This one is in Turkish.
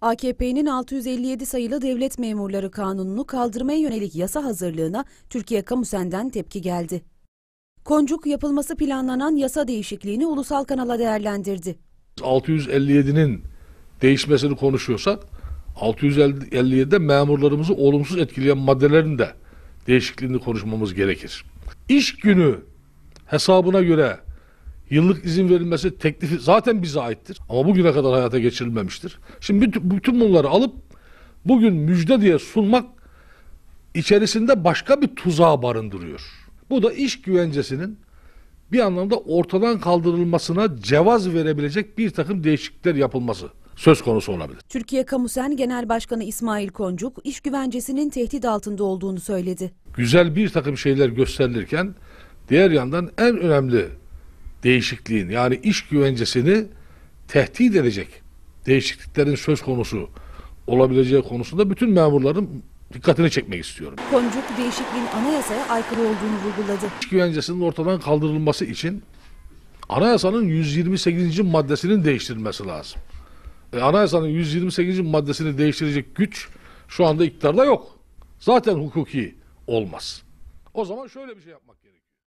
AKP'nin 657 sayılı devlet memurları kanununu kaldırmaya yönelik yasa hazırlığına Türkiye Kamusen'den tepki geldi. Koncuk yapılması planlanan yasa değişikliğini ulusal kanala değerlendirdi. 657'nin değişmesini konuşuyorsak 657'de memurlarımızı olumsuz etkileyen maddelerin de değişikliğini konuşmamız gerekir. İş günü hesabına göre Yıllık izin verilmesi teklifi zaten bize aittir. Ama bugüne kadar hayata geçirilmemiştir. Şimdi bütün bunları alıp bugün müjde diye sunmak içerisinde başka bir tuzağa barındırıyor. Bu da iş güvencesinin bir anlamda ortadan kaldırılmasına cevaz verebilecek bir takım değişiklikler yapılması söz konusu olabilir. Türkiye Kamusen Genel Başkanı İsmail Koncuk iş güvencesinin tehdit altında olduğunu söyledi. Güzel bir takım şeyler gösterilirken diğer yandan en önemli değişikliğin yani iş güvencesini tehdit edecek değişikliklerin söz konusu olabileceği konusunda bütün memurların dikkatini çekmek istiyorum. Koncuk değişikliğin anayasaya aykırı olduğunu vurguladı. İş güvencesinin ortadan kaldırılması için anayasanın 128. maddesinin değiştirilmesi lazım. E, anayasanın 128. maddesini değiştirecek güç şu anda iktidarda yok. Zaten hukuki olmaz. O zaman şöyle bir şey yapmak gerekiyor.